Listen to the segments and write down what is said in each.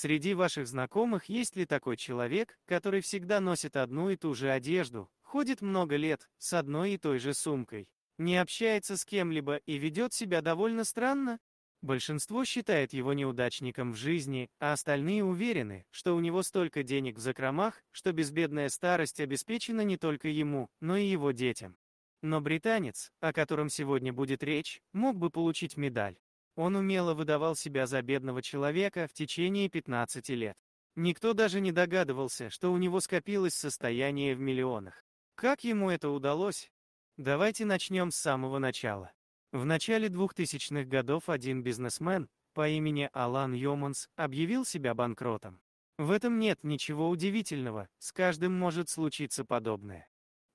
Среди ваших знакомых есть ли такой человек, который всегда носит одну и ту же одежду, ходит много лет, с одной и той же сумкой, не общается с кем-либо и ведет себя довольно странно? Большинство считает его неудачником в жизни, а остальные уверены, что у него столько денег в закромах, что безбедная старость обеспечена не только ему, но и его детям. Но британец, о котором сегодня будет речь, мог бы получить медаль. Он умело выдавал себя за бедного человека в течение 15 лет. Никто даже не догадывался, что у него скопилось состояние в миллионах. Как ему это удалось? Давайте начнем с самого начала. В начале 2000-х годов один бизнесмен по имени Алан Йоманс объявил себя банкротом. В этом нет ничего удивительного, с каждым может случиться подобное.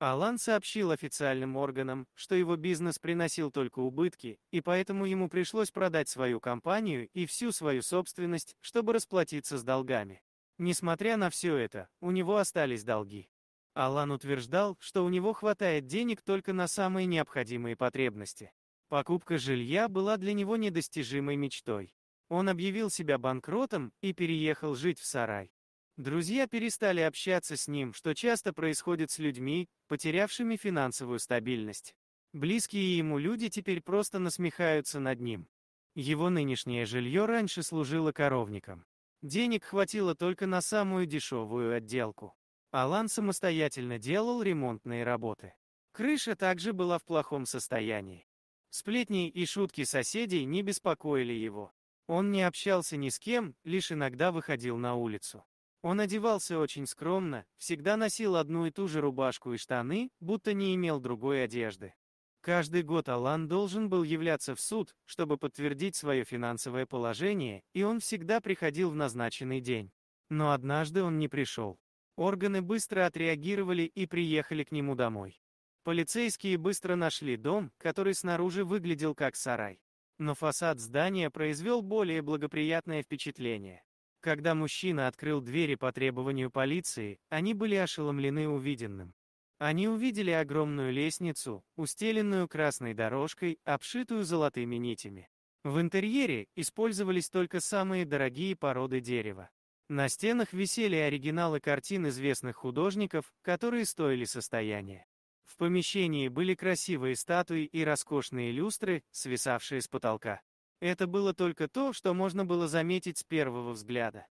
Алан сообщил официальным органам, что его бизнес приносил только убытки, и поэтому ему пришлось продать свою компанию и всю свою собственность, чтобы расплатиться с долгами. Несмотря на все это, у него остались долги. Алан утверждал, что у него хватает денег только на самые необходимые потребности. Покупка жилья была для него недостижимой мечтой. Он объявил себя банкротом и переехал жить в сарай. Друзья перестали общаться с ним, что часто происходит с людьми, потерявшими финансовую стабильность. Близкие ему люди теперь просто насмехаются над ним. Его нынешнее жилье раньше служило коровником. Денег хватило только на самую дешевую отделку. Алан самостоятельно делал ремонтные работы. Крыша также была в плохом состоянии. Сплетни и шутки соседей не беспокоили его. Он не общался ни с кем, лишь иногда выходил на улицу. Он одевался очень скромно, всегда носил одну и ту же рубашку и штаны, будто не имел другой одежды. Каждый год Алан должен был являться в суд, чтобы подтвердить свое финансовое положение, и он всегда приходил в назначенный день. Но однажды он не пришел. Органы быстро отреагировали и приехали к нему домой. Полицейские быстро нашли дом, который снаружи выглядел как сарай. Но фасад здания произвел более благоприятное впечатление. Когда мужчина открыл двери по требованию полиции, они были ошеломлены увиденным. Они увидели огромную лестницу, устеленную красной дорожкой, обшитую золотыми нитями. В интерьере использовались только самые дорогие породы дерева. На стенах висели оригиналы картин известных художников, которые стоили состояние. В помещении были красивые статуи и роскошные люстры, свисавшие с потолка. Это было только то, что можно было заметить с первого взгляда.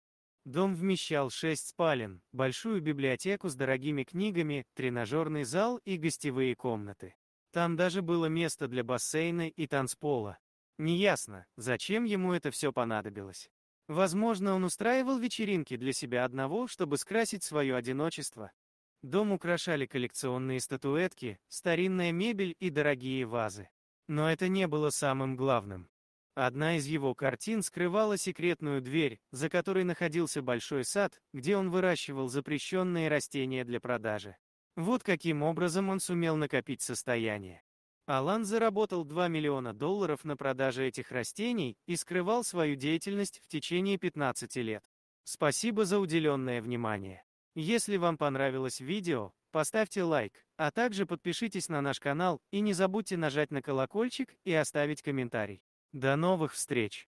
Дом вмещал шесть спален, большую библиотеку с дорогими книгами, тренажерный зал и гостевые комнаты. Там даже было место для бассейна и танцпола. Неясно, зачем ему это все понадобилось. Возможно, он устраивал вечеринки для себя одного, чтобы скрасить свое одиночество. Дом украшали коллекционные статуэтки, старинная мебель и дорогие вазы. Но это не было самым главным. Одна из его картин скрывала секретную дверь, за которой находился большой сад, где он выращивал запрещенные растения для продажи. Вот каким образом он сумел накопить состояние. Алан заработал 2 миллиона долларов на продаже этих растений и скрывал свою деятельность в течение 15 лет. Спасибо за уделенное внимание. Если вам понравилось видео, поставьте лайк, а также подпишитесь на наш канал и не забудьте нажать на колокольчик и оставить комментарий. До новых встреч!